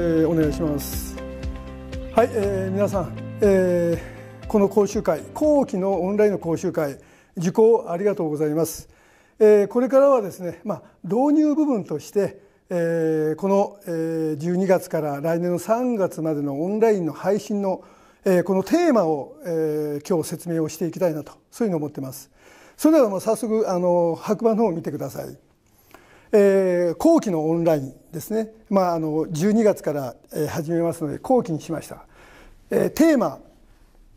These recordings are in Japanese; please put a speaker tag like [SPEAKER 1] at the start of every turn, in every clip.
[SPEAKER 1] えー、お願いしますはい、えー、皆さん、えー、この講習会後期のオンラインの講習会受講ありがとうございます、えー、これからはですね、まあ、導入部分として、えー、この、えー、12月から来年の3月までのオンラインの配信の、えー、このテーマを、えー、今日説明をしていきたいなとそういうふうに思ってますそれではもう早速あの白馬の方を見てください、えー、後期のオンラインですね、まあ、あの12月から始めますので後期にしました、えー、テーマ、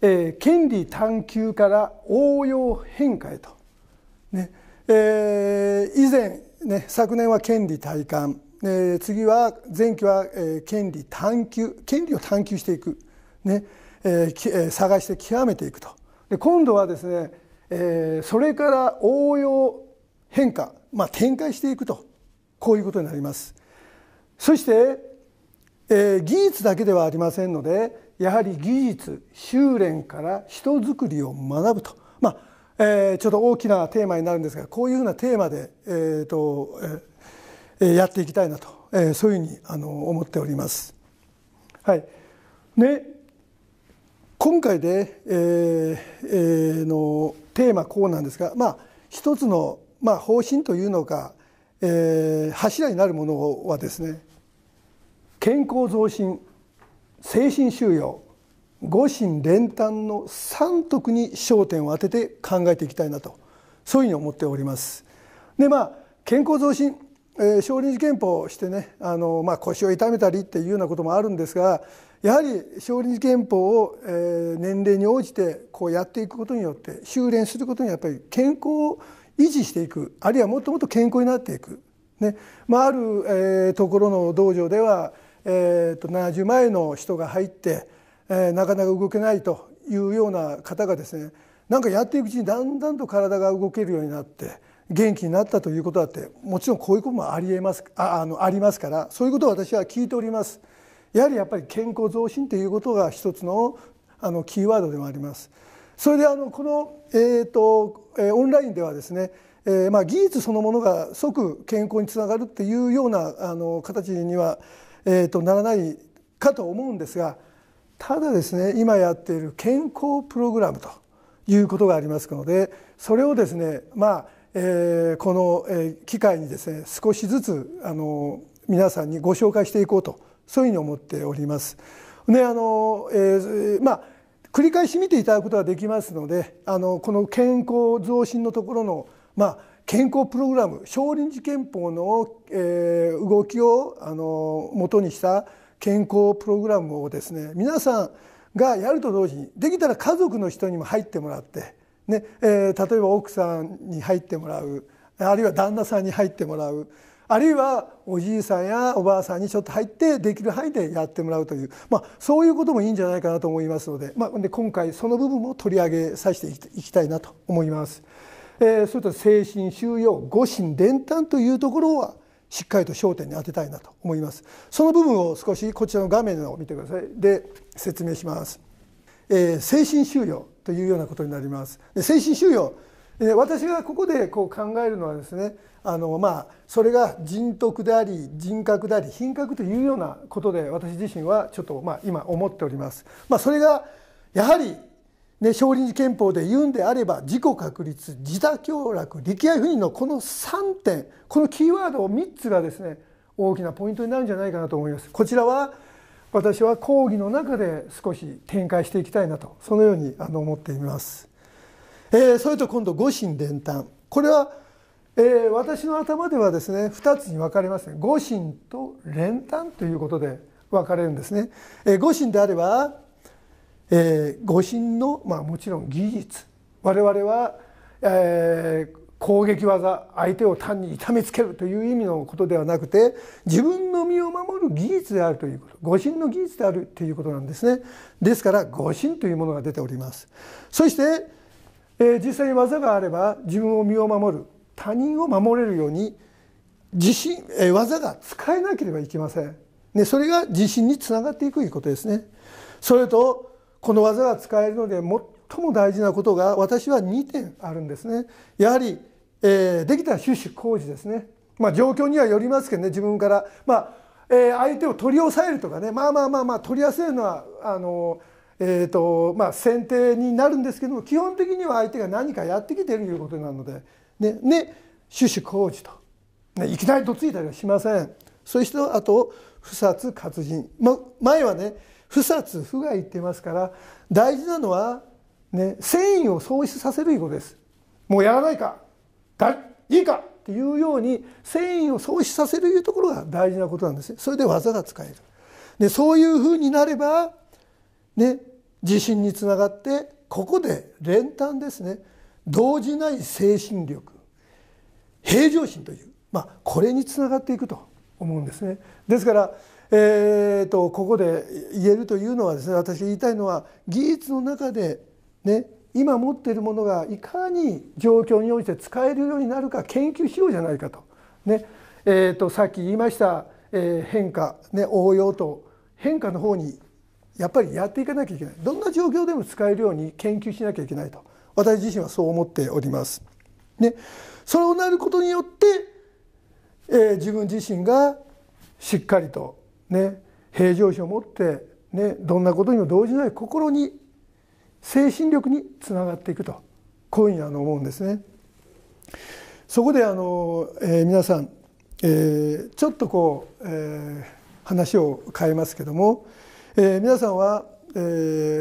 [SPEAKER 1] えー「権利探求から応用変化へと」ねえー、以前、ね、昨年は権利体感、えー、次は前期は、えー、権利探求権利を探求していく、ねえー、探して極めていくとで今度はですね、えー、それから応用変化、まあ、展開していくとこういうことになります。そして、えー、技術だけではありませんのでやはり技術修練から人づくりを学ぶとまあ、えー、ちょっと大きなテーマになるんですがこういうふうなテーマで、えーとえー、やっていきたいなと、えー、そういうふうにあの思っております。はいね、今回で、えーえー、のテーマこうなんですが、まあ、一つの、まあ、方針というのか、えー、柱になるものはですね健康増進精神修養五心連単の3徳に焦点を当てて考えていきたいなとそういうふうに思っております。でまあ健康増進、えー、少林寺拳法をしてねあの、まあ、腰を痛めたりっていうようなこともあるんですがやはり少林寺拳法を、えー、年齢に応じてこうやっていくことによって修練することにやっぱり健康を維持していくあるいはもっともっと健康になっていく。ねまあ、ある、えー、ところの道場ではえー、と70前の人が入って、えー、なかなか動けないというような方がですねなんかやっていくうちにだんだんと体が動けるようになって元気になったということだってもちろんこういうこともありえますああのありますからそういうことを私は聞いております。やはりやっぱり健康増進ということが一つのあのキーワードでもあります。それであのこの、えーとえー、オンラインではですね、えーまあ、技術そのものが即健康につながるっていうようなあの形にはえー、とならないかと思うんですがただですね今やっている健康プログラムということがありますのでそれをですねまあ、えー、この機会にですね少しずつあの皆さんにご紹介していこうとそういうふうに思っております。ねあのえー、まあ繰り返し見ていただくことができますのであのこの健康増進のところのまあ健康プログラム少林寺憲法の、えー、動きをあの元にした健康プログラムをですね皆さんがやると同時にできたら家族の人にも入ってもらって、ねえー、例えば奥さんに入ってもらうあるいは旦那さんに入ってもらうあるいはおじいさんやおばあさんにちょっと入ってできる範囲でやってもらうという、まあ、そういうこともいいんじゃないかなと思いますので,、まあ、で今回その部分も取り上げさせていきたいなと思います。えー、それと精神収容五心伝単というところはしっかりと焦点に当てたいなと思いますその部分を少しこちらの画面を見てくださいで説明します、えー、精神収容というようなことになりますで精神収容、えー、私がここでこう考えるのはですねあのまあそれが人徳であり人格であり品格というようなことで私自身はちょっとまあ今思っておりますまあそれがやはりね、少林寺憲法で言うんであれば自己確立自他協力力愛不妊のこの3点このキーワードを3つがですね大きなポイントになるんじゃないかなと思います。こちらは私は講義の中で少し展開していきたいなとそのようにあの思っています。えー、それと今度五神伝端これは、えー、私の頭ではですね2つに分かれますね五神と連端ということで分かれるんですね。えー、五であればえー、護身の、まあ、もちろん技術我々は、えー、攻撃技相手を単に痛めつけるという意味のことではなくて自分の身を守る技術であるということ護身の技術であるということなんですねですから誤身というものが出ておりますそして、えー、実際に技があれば自分を身を守る他人を守れるように自信、えー、技が使えなければいけません、でそれが自信につながっていくということですねそれとこの技が使えるので最も大事なことが私は2点あるんですね。やはり、えー、できたら種種工事ですね。まあ、状況にはよりますけどね自分から、まあえー、相手を取り押さえるとかねまあまあまあまあ取りやすいのはあの、えーとまあ、先手になるんですけども基本的には相手が何かやってきてるということなのでねね種々工事と、ね、いきなりとついたりはしません。そしてあと不殺活人、ま、前はね不殺不害って言いますから大事なのは、ね、繊維を喪失させるいうことですもうやらないかだいいかっていうように繊維を喪失させるいうところが大事なことなんですそれで技が使えるでそういうふうになればね自信につながってここで練炭ですね動じない精神力平常心という、まあ、これにつながっていくと思うんですね。ですからえーと、ここで言えるというのはですね私言いたいのは技術の中で、ね、今持っているものがいかに状況に応じて使えるようになるか研究しようじゃないかと,、ねえーと、さっき言いました、えー、変化、ね、応用と変化の方にやっぱりやっていかなきゃいけないどんな状況でも使えるように研究しなきゃいけないと私自身はそう思っております。ね、そうなることによって、えー、自分自身がしっかりとね、平常心を持って、ね、どんなことにも動じない心に精神力につながっていくとこういうふうにあの思うんですね。そこであの、えー、皆さん、えー、ちょっとこう、えー、話を変えますけども、えー、皆さんは、え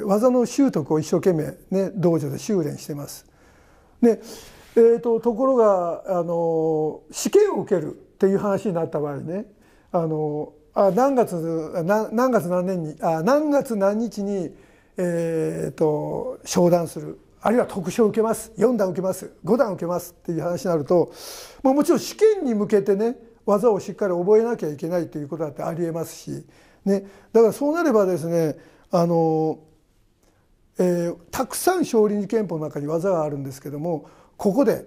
[SPEAKER 1] ー、技の習得を一生懸命、ね、道場で修練してます。ねえーと、とところがあの試験を受けるっていう話になった場合ねあのあ何月何月何年にあ何月何日に、えーと、商談するあるいは特賞を受けます4段受けます5段受けますっていう話になると、まあ、もちろん試験に向けてね技をしっかり覚えなきゃいけないということだってありえますし、ね、だからそうなればですねあの、えー、たくさん少林寺拳法の中に技があるんですけどもここで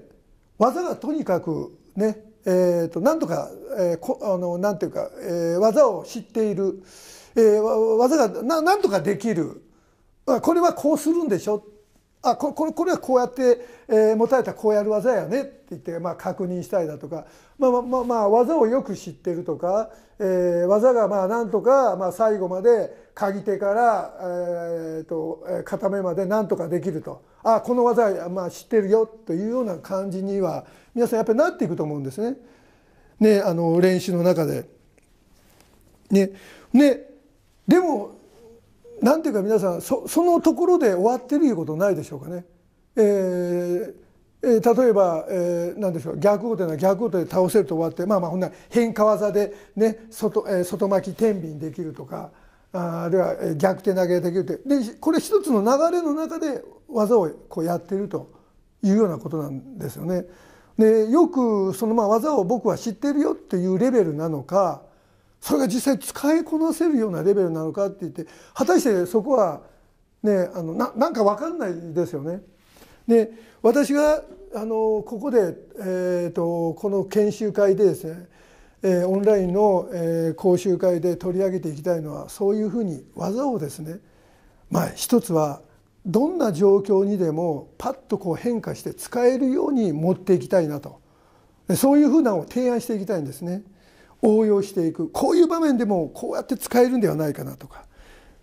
[SPEAKER 1] 技がとにかくねえーと、なんとか、えー、こあのなんていうか、えー、技を知っている、えー、技がななんとかできるこれはこうするんでしょあここれこれはこうやって、えー、持たれたこうやる技やねって言って、まあ、確認したりだとか、まあまあまあ、まあ、技をよく知ってるとか、えー、技がまあなんとか、まあ、最後まで鍵手から、えーと、と固までなんとかできるとあこの技、まあ、知ってるよというような感じには皆さんやっぱりなっていくと思うんですね。ねあの練習の中で。ねねでもなんていうか皆さんそそのところで終わってるいうことないでしょうかね。えーえー、例えば、えー、何でしょう逆王手な逆王手で倒せると終わってまあまあほんな変化技で、ね外えー、外巻き天秤できるとかああるいは逆手投げできるってでこれ一つの流れの中で技をこうやってるというようなことなんですよね。でよくそのまあ技を僕は知ってるよっていうレベルなのかそれが実際使いこなせるようなレベルなのかって言って果たしてそこはねあのななんか分かんないですよね。で私があのここで、えーと、この研修会でですね、えー、オンラインの、えー、講習会で取り上げていきたいのはそういうふうに技をですねまあ一つはどんな状況にでもパッとこう変化して使えるように持っていきたいなとそういうふうなのを提案していきたいんですね応用していくこういう場面でもこうやって使えるんではないかなとか、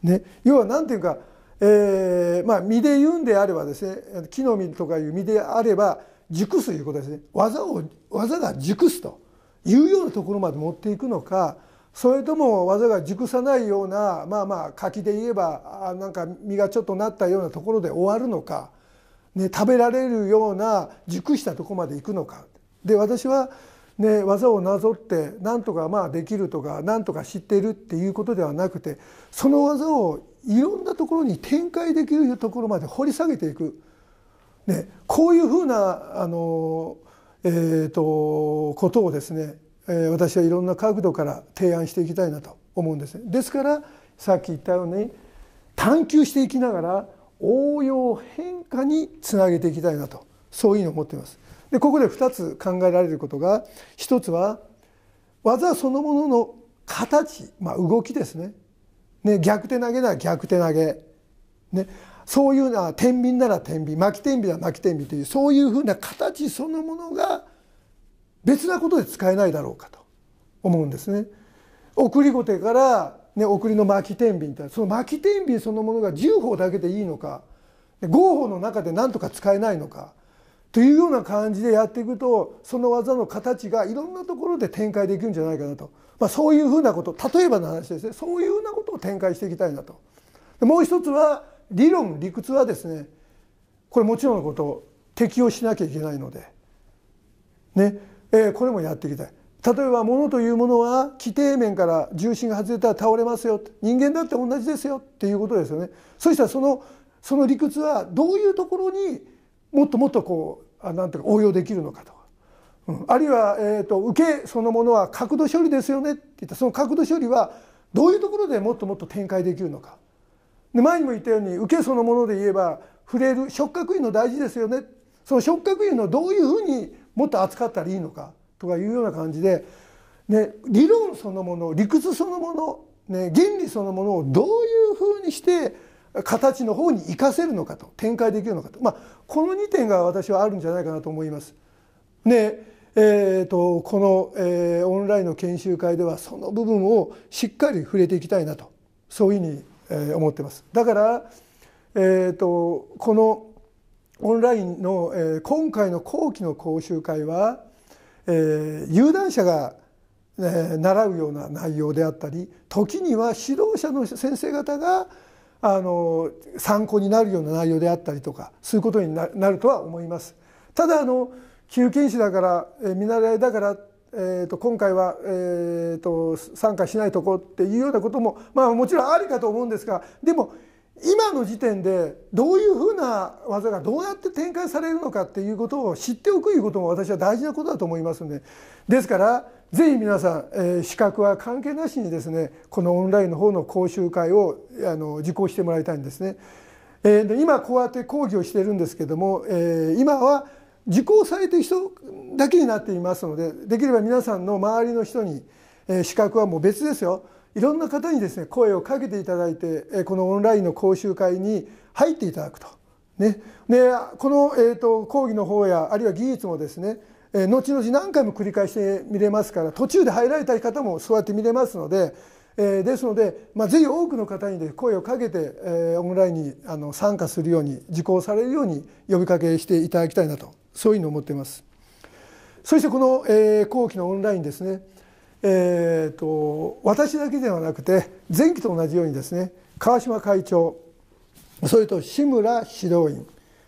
[SPEAKER 1] ね、要は何ていうか、えーまあ、身で言うんであればですね木の実とかいう身であれば熟すということですね技を技が熟すというようなところまで持っていくのかそれとも技が熟さないようなまあまあ柿で言えばあなんか実がちょっとなったようなところで終わるのか、ね、食べられるような熟したとこまでいくのか。で私はね、技をなぞってなんとかまあできるとかなんとか知っているっていうことではなくてその技をいろんなところに展開できるところまで掘り下げていく、ね、こういうふうなあの、えーとことをですね私はいろんな角度から提案していきたいなと思うんですですからさっき言ったように探求していきながら応用変化につなげていきたいなとそういうのを思っています。でここで2つ考えられることが1つは技そのものの形、まあ、動きですねね逆手投げなら逆手投げ、ね、そういうのは天秤なら天秤巻き天秤なら巻き天秤というそういうふうな形そのものが別なことで使えないだろうかと思うんですね。送りご手から、ね、送りの巻き天秤ってその巻き天秤そのものが10法だけでいいのか5法の中で何とか使えないのかというような感じでやっていくとその技の形がいろんなところで展開できるんじゃないかなと、まあ、そういうふうなこと例えばの話ですねそういうふうなことを展開していきたいなと。もう一つは理論理屈はですねこれもちろんのこと適用しなきゃいけないのでねえー、これもやっていきたい例えば物というものは規定面から重心が外れたら倒れますよ人間だって同じですよっていうことですよねそしたらそのその理屈はどういうところにもっともっとこうなんていうか応用できるのかとか、うん、あるいは、えーと、受けそのものは角度処理ですよねって言ったその角度処理はどういうところでもっともっと展開できるのかで前にも言ったように受けそのもので言えば触れる触覚いの大事ですよねその触覚いのどういうふうにもっと扱ったらいいのかとかいうような感じで、ね、理論そのもの理屈そのもの、ね、原理そのものをどういうふうにして形の方に生かせるのかと展開できるのかと、まあ、この2点が私はあるんじゃないかなと思います。ねえーと、この、えー、オンラインの研修会ではその部分をしっかり触れていきたいなとそういうふうに、えー、思ってます。だから、えーとこのオンラインの、えー、今回の後期の講習会は、えー、有段者が、えー、習うような内容であったり時には指導者の先生方があの参考になるような内容であったりとかそういうことになるとは思います。ただあの休憩止だから、えー、見習いだからえー、と今回は、えー、と参加しないとこっていうようなことも、まあ、もちろんありかと思うんですがでも今の時点でどういうふうな技がどうやって展開されるのかっていうことを知っておくいうことも私は大事なことだと思いますのでですからぜひ皆さん、えー、資格は関係なしにですねこのオンラインの方の講習会をあの受講してもらいたいんですね。えー、で今こうやって講義をしてるんですけども、えー、今は受講されてる人だけになっていますのでできれば皆さんの周りの人に、えー、資格はもう別ですよいろんな方にですね声をかけていただいてこのオンラインの講習会に入っていただくと。ね、でこの、えーと、講義の方やあるいは技術もですね後々何回も繰り返して見れますから途中で入られた方もそうやって見れますので、えー、ですので、まあ、ぜひ多くの方に、で声をかけて、えー、オンラインにあの参加するように受講されるように呼びかけしていただきたいなとそういうふうに思っています。そしてこの、えー、後期のオンラインですねえーと、私だけではなくて前期と同じようにですね川島会長それと志村指導員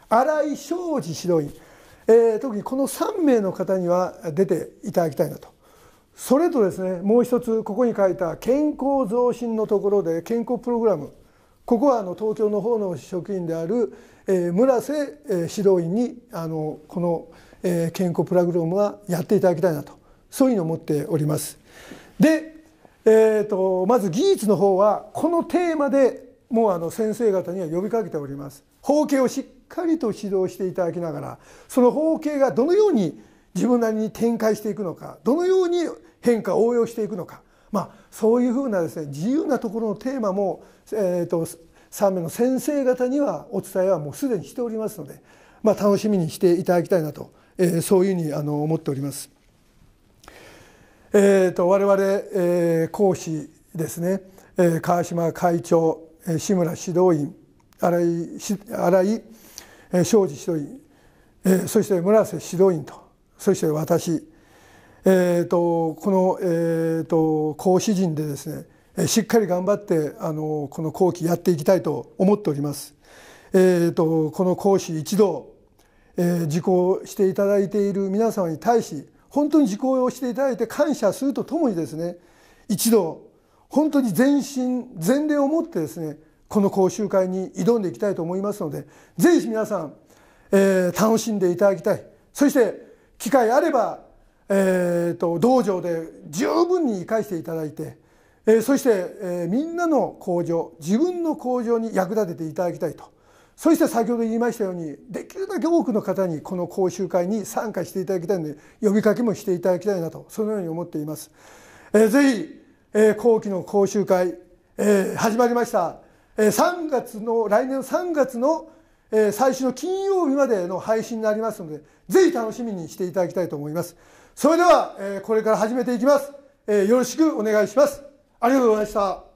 [SPEAKER 1] 荒井庄司指導員、えー、特にこの3名の方には出ていただきたいなとそれとですねもう一つここに書いた健康増進のところで健康プログラムここはあの東京の方の職員である、えー、村瀬、え指導員にあのこの、え健康プログラムはやっていただきたいなと。そういうのを持っております。で、えーと、まず技術の方はこのテーマでもうあの先生方には呼びかけております。方形をしっかりと指導していただきながらその方形がどのように自分なりに展開していくのかどのように変化応用していくのか、まあ、そういうふうなですね自由なところのテーマも、えーと、と3名の先生方にはお伝えはもうすでにしておりますので、まあ、楽しみにしていただきたいなと、えー、そういうふうにあの思っております。えーと、我々、えー、講師ですね、えー、川島会長、えー、志村指導員荒井新井、えー、庄司指導員、えー、そして村瀬指導員とそして私、えーと、この、えーと、講師陣でですねしっかり頑張ってあのこの講義やっていきたいと思っております。えーと、とこの講師一同、えー、受講していただいている皆様に対し本当に受講をしていただいて感謝するとともにですね一度本当に全身全霊をもってですねこの講習会に挑んでいきたいと思いますのでぜひ皆さん、えー、楽しんでいただきたいそして機会あれば、えーと、と道場で十分に生かしていただいて、えー、そして、えー、みんなの向上自分の向上に役立てていただきたいと。そして先ほど言いましたようにできるだけ多くの方にこの講習会に参加していただきたいので呼びかけもしていただきたいなとそのように思っています。えー、ぜひ、えー、後期の講習会、えー、始まりました、えー、3月の来年3月の、えー、最終の金曜日までの配信になりますのでぜひ楽しみにしていただきたいと思います。それでは、えー、これから始めていきます、えー。よろしくお願いします。ありがとうございました。